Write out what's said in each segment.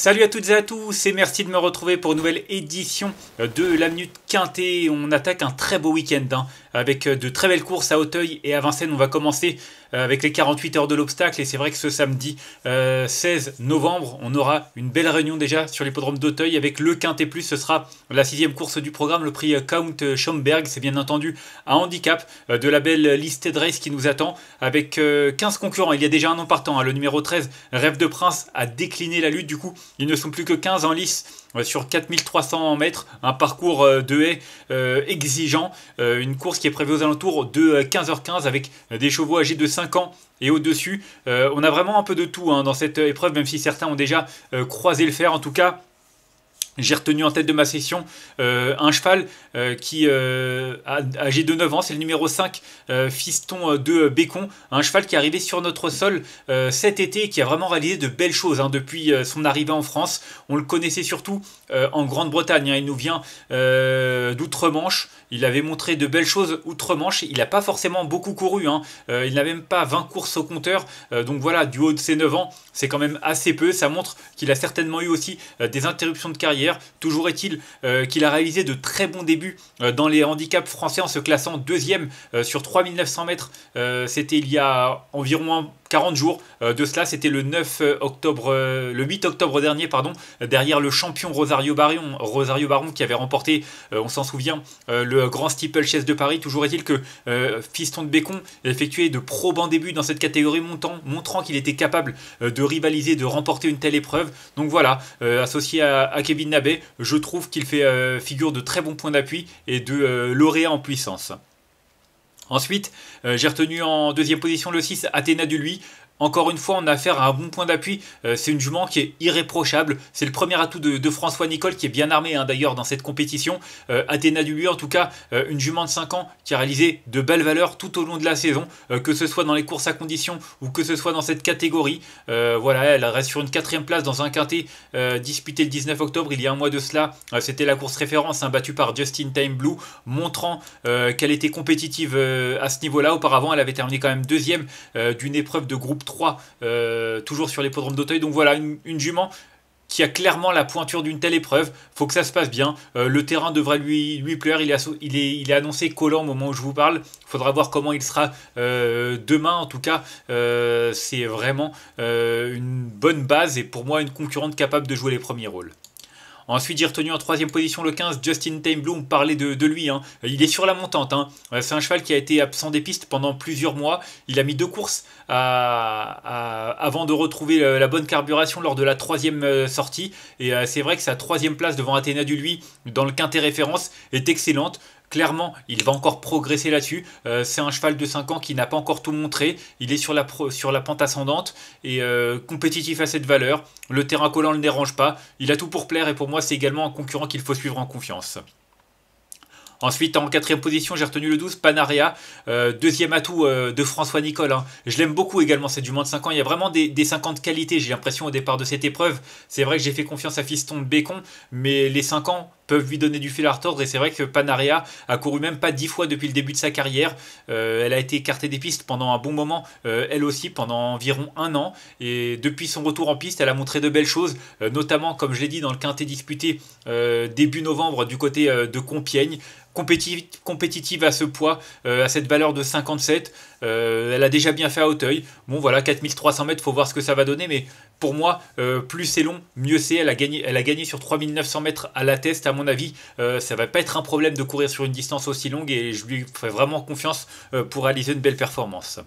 Salut à toutes et à tous et merci de me retrouver pour une nouvelle édition de la Minute quintet. On attaque un très beau week-end hein, avec euh, de très belles courses à Auteuil et à Vincennes. On va commencer euh, avec les 48 heures de l'obstacle. Et c'est vrai que ce samedi 16 euh, novembre, on aura une belle réunion déjà sur l'hippodrome d'Auteuil avec le Quintet Plus. Ce sera la sixième course du programme, le prix Count Schomberg. C'est bien entendu un handicap de la belle Listed race qui nous attend avec 15 concurrents. Il y a déjà un nom partant. Hein. le numéro 13, Rêve de Prince, a décliné la lutte. Du coup, ils ne sont plus que 15 en lice euh, sur 4300 mètres, un parcours euh, de haies euh, exigeant, une course qui est prévue aux alentours de 15h15 avec des chevaux âgés de 5 ans et au-dessus. on a vraiment un peu de tout hein, dans cette épreuve, même si certains ont déjà croisé le fer. En tout cas, j'ai retenu en tête de ma session euh, un cheval euh, qui, euh, a âgé de 9 ans, c'est le numéro 5, Fiston de Bécon, un cheval qui est arrivé sur notre sol cet été et qui a vraiment réalisé de belles choses hein, depuis son arrivée en France. On le connaissait surtout en Grande-Bretagne, hein. il nous vient d'Outre-Manche, il avait montré de belles choses outre-Manche, il n'a pas forcément beaucoup couru, hein. il n'a même pas 20 courses au compteur, donc voilà, du haut de ses 9 ans, c'est quand même assez peu, ça montre qu'il a certainement eu aussi des interruptions de carrière, Toujours est-il euh, qu'il a réalisé de très bons débuts euh, dans les handicaps français en se classant deuxième euh, sur 3900 mètres. C'était il y a environ 40 jours euh, de cela, c'était le 9 euh, octobre, euh, le 8 octobre dernier, pardon, derrière le champion Rosario Baron, Rosario Baron qui avait remporté, on s'en souvient, le grand Steeple Chess de Paris. Toujours est-il que Fiston de Bécon effectuait de probants débuts dans cette catégorie montant, montrant qu'il était capable de rivaliser, de remporter une telle épreuve. Donc voilà, associé à, Kevin Nabé, je trouve qu'il fait figure de très bons points d'appui et de lauréat en puissance. Ensuite, euh, j'ai retenu en deuxième position le 6, Athéna lui. Encore une fois, on a affaire à un bon point d'appui. Euh, c'est une jument qui est irréprochable. C'est le premier atout de, François Nicole, qui est bien armé hein, d'ailleurs dans cette compétition. Euh, Athéna Dubu, en tout cas, euh, une jument de 5 ans qui a réalisé de belles valeurs tout au long de la saison, que ce soit dans les courses à conditions ou que ce soit dans cette catégorie. voilà, elle reste sur une quatrième place dans un quintet disputé le 19 octobre, il y a un mois de cela. C'était la course référence, hein, battue par Justin Time Blue, montrant qu'elle était compétitive à ce niveau-là. Auparavant, elle avait terminé quand même deuxième d'une épreuve de groupe 3, euh, toujours sur l'hippodrome d'Auteuil. Donc voilà, une, jument qui a clairement la pointure d'une telle épreuve. Faut que ça se passe bien. Euh, le terrain devrait lui, lui plaire. Il est, il, annoncé collant au moment où je vous parle. Faudra voir comment il sera euh, demain. En tout cas, c'est vraiment une bonne base et pour moi une concurrente capable de jouer les premiers rôles. Ensuite, j'ai retenu en troisième position le 15, Justin Time parlait de, lui. Hein. Il est sur la montante. Hein. C'est un cheval qui a été absent des pistes pendant plusieurs mois. Il a mis deux courses avant de retrouver euh, la bonne carburation lors de la troisième euh, sortie. Et euh, c'est vrai que sa troisième place devant Athéna du lui dans le quintet référence est excellente. Clairement, il va encore progresser là-dessus. Euh, c'est un cheval de 5 ans qui n'a pas encore tout montré. Il est sur la, sur la pente ascendante et euh, compétitif à cette valeur. Le terrain collant ne le dérange pas. Il a tout pour plaire et pour moi, c'est également un concurrent qu'il faut suivre en confiance. Ensuite, en quatrième position, j'ai retenu le 12, Panaria, euh, deuxième atout de François Nicole. Hein. Je l'aime beaucoup également, c'est du moins de 5 ans. Il y a vraiment des, ans de qualité, j'ai l'impression, au départ de cette épreuve. C'est vrai que j'ai fait confiance à Fiston Bécon, mais les 5 ans, peuvent lui donner du fil à retordre. Et c'est vrai que Panaria a couru même pas dix fois depuis le début de sa carrière. Euh, elle a été écartée des pistes pendant un bon moment, euh, elle aussi, pendant environ un an. Et depuis son retour en piste, elle a montré de belles choses, euh, notamment, comme je l'ai dit, dans le quintet disputé début novembre du côté de Compiègne compétitive à ce poids, à cette valeur de 57. elle a déjà bien fait à Hauteuil. Bon voilà, 4300 mètres, faut voir ce que ça va donner, mais pour moi, plus c'est long, mieux c'est. Elle, a gagné, elle a gagné sur 3900 mètres à la test à mon avis, euh, ça va pas être un problème de courir sur une distance aussi longue et je lui ferai vraiment confiance euh, pour réaliser une belle performance.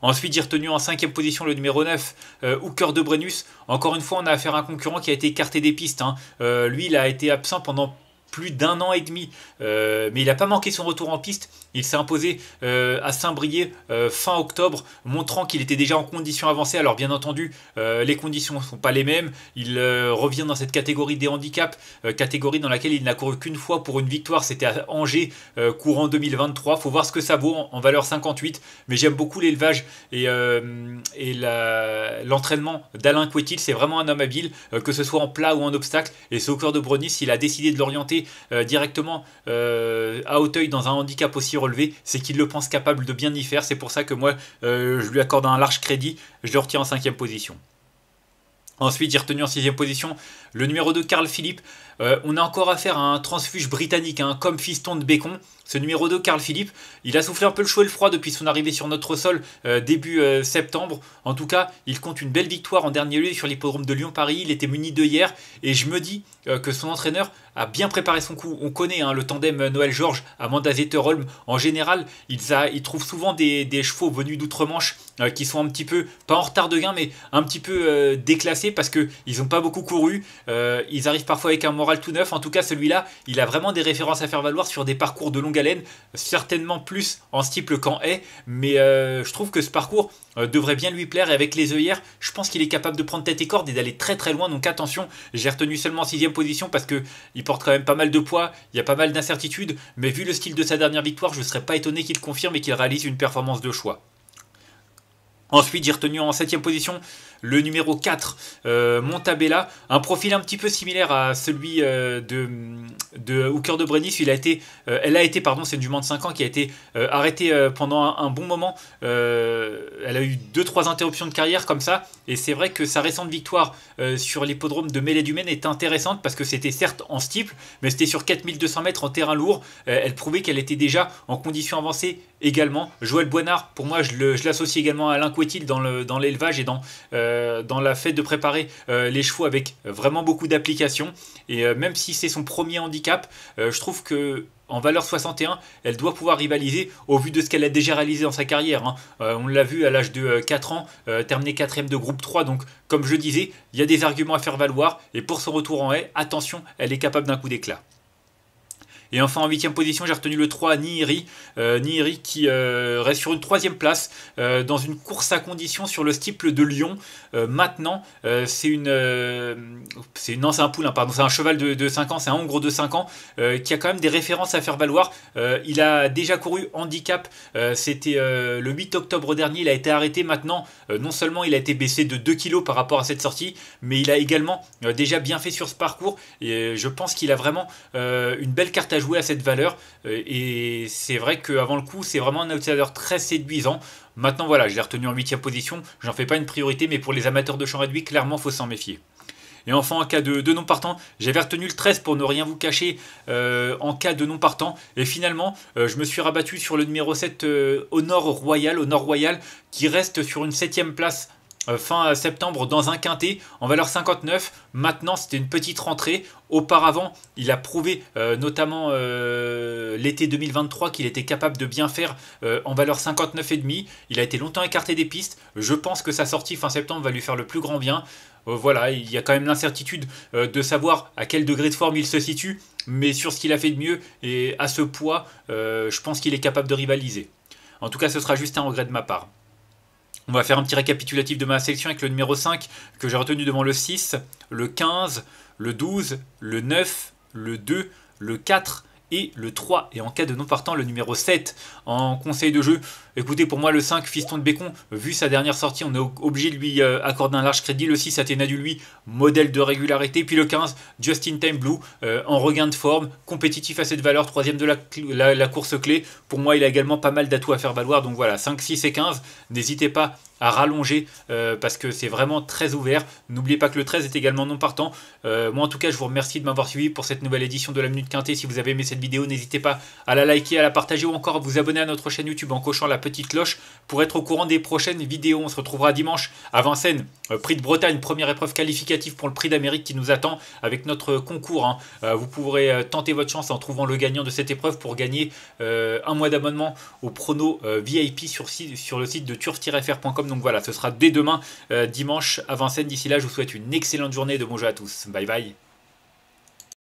Ensuite, j'ai retenu en cinquième position le numéro 9, euh, Hooker de Brennus. Encore une fois, on a affaire à un concurrent qui a été écarté des pistes. Hein. lui, il a été absent pendant plus d'un an et demi. Euh, mais il n'a pas manqué son retour en piste. Il s'est imposé euh, à Saint-Brieuc euh, fin octobre, montrant qu'il était déjà en condition avancée. Alors bien entendu, les conditions ne sont pas les mêmes. Il revient dans cette catégorie des handicaps, catégorie dans laquelle il n'a couru qu'une fois pour une victoire. C'était à Angers, courant 2023. Faut voir ce que ça vaut en, valeur 58. Mais j'aime beaucoup l'élevage et, l'entraînement d'Alain Quetil. C'est vraiment un homme habile, que ce soit en plat ou en obstacle. Et c'est au cœur de Bronis, il a décidé de l'orienter euh, directement euh, à Hauteuil dans un handicap aussi relevé, c'est qu'il le pense capable de bien y faire. C'est pour ça que moi, euh, je lui accorde un large crédit. Je le retiens en cinquième position. Ensuite, j'ai retenu en sixième position le numéro 2, Carl Philippe. on a encore affaire à un transfuge britannique, hein, comme fiston de bécon ce numéro 2, Carl Philippe, il a soufflé un peu le chaud et le froid depuis son arrivée sur notre sol euh, début euh, septembre. En tout cas, il compte une belle victoire en dernier lieu sur l'hippodrome de Lyon-Paris. Il était muni de hier et je me dis euh, que son entraîneur a bien préparé son coup. On connaît hein, le tandem Noël-Georges, Amanda Zetterholm. En général, ils, a, trouvent souvent des, des chevaux venus d'outre-Manche qui sont un petit peu, pas en retard de gain, mais un petit peu déclassés parce qu'ils n'ont pas beaucoup couru. ils arrivent parfois avec un moral tout neuf. En tout cas, celui-là, il a vraiment des références à faire valoir sur des parcours de longue galène, certainement plus en style qu'en haie, mais euh, je trouve que ce parcours euh, devrait bien lui plaire et avec les œillères, je pense qu'il est capable de prendre tête et corde et d'aller très très loin, donc attention, j'ai retenu seulement 6 position parce que il porte quand même pas mal de poids, il y a pas mal d'incertitudes, mais vu le style de sa dernière victoire, je ne serais pas étonné qu'il confirme et qu'il réalise une performance de choix. Ensuite, j'ai retenu en 7 position le numéro 4, euh, Montabella, un profil un petit peu similaire à celui euh, de, de Hooker de Brennis. Euh, elle a été, pardon, c'est une jument de 5 ans qui a été arrêtée pendant un, bon moment. elle a eu 2-3 interruptions de carrière comme ça. Et c'est vrai que sa récente victoire sur l'hippodrome de Mêlée du Maine est intéressante parce que c'était certes en steeple, mais c'était sur 4200 mètres en terrain lourd. elle prouvait qu'elle était déjà en condition avancée également. Joël Boinard, pour moi, je l'associe également à Alain dans l'élevage et euh, dans, la fête de préparer euh, les chevaux avec vraiment beaucoup d'application. Et euh, même si c'est son premier handicap, je trouve que en valeur 61, elle doit pouvoir rivaliser au vu de ce qu'elle a déjà réalisé dans sa carrière. Hein. on l'a vu à l'âge de 4 ans, terminer 4ème de groupe 3. Donc, comme je disais, il y a des arguments à faire valoir. Et pour son retour en haie, attention, elle est capable d'un coup d'éclat. Et enfin en 8 huitième position, j'ai retenu le 3 Nihiri. Euh, Nihiri qui euh, reste sur une 3 troisième place euh, dans une course à condition sur le steeple de Lyon. Euh, maintenant, c'est une, c'est non, c'est un pardon, c'est un cheval de, 5 ans, c'est un Hongre de 5 ans qui a quand même des références à faire valoir. il a déjà couru handicap. C'était le 8 octobre dernier. Il a été arrêté. Maintenant, non seulement il a été baissé de 2 kg par rapport à cette sortie, mais il a également déjà bien fait sur ce parcours. Et je pense qu'il a vraiment une belle carte à jouer à cette valeur. Euh, et c'est vrai qu'avant le coup, c'est vraiment un outsider très séduisant. Maintenant, voilà, je l'ai retenu en 8ème position. J'en fais pas une priorité, mais pour les amateurs de champ réduit, clairement, faut s'en méfier. Et enfin, en cas de, non partant, j'avais retenu le 13 pour ne rien vous cacher euh, en cas de non partant. Et finalement, euh, je me suis rabattu sur le numéro 7 Honor Royal, Honor Royal, qui reste sur une 7ème place euh, fin euh, septembre dans un quintet en valeur 59. Maintenant, c'était une petite rentrée. Auparavant, il a prouvé euh, notamment l'été 2023 qu'il était capable de bien faire en valeur 59,5. Il a été longtemps écarté des pistes. Je pense que sa sortie fin septembre va lui faire le plus grand bien. voilà, il y a quand même l'incertitude de savoir à quel degré de forme il se situe. Mais sur ce qu'il a fait de mieux et à ce poids, je pense qu'il est capable de rivaliser. En tout cas, ce sera juste un regret de ma part. On va faire un petit récapitulatif de ma sélection avec le numéro 5 que j'ai retenu devant le 6, le 15, le 12, le 9, le 2, le 4, et le 3. Et en cas de non partant, le numéro 7 en conseil de jeu. Écoutez, pour moi, le 5, Fiston de Bécon, vu sa dernière sortie, on est obligé de lui euh, accorder un large crédit. Le 6, Athéna du lui, modèle de régularité. Puis le 15, Justin Time Blue, euh, en regain de forme, compétitif à cette valeur, troisième de la, la course clé. Pour moi, il a également pas mal d'atouts à faire valoir. Donc voilà, 5, 6 et 15. N'hésitez pas à rallonger euh, parce que c'est vraiment très ouvert. N'oubliez pas que le 13 est également non partant. Euh, moi en tout cas, je vous remercie de m'avoir suivi pour cette nouvelle édition de la Minute Quintée. Si vous avez aimé cette vidéo, n'hésitez pas à la liker, à la partager ou encore à vous abonner à notre chaîne YouTube en cochant la petite cloche pour être au courant des prochaines vidéos. On se retrouvera dimanche à Vincennes, euh, Prix de Bretagne, première épreuve qualificative pour le Prix d'Amérique qui nous attend avec notre concours. Hein. vous pourrez tenter votre chance en trouvant le gagnant de cette épreuve pour gagner un mois d'abonnement au prono VIP sur, sur, le site de turf-fr.com donc voilà, ce sera dès demain, euh, dimanche avant scène. D'ici là, je vous souhaite une excellente journée de bonjour à tous. Bye bye.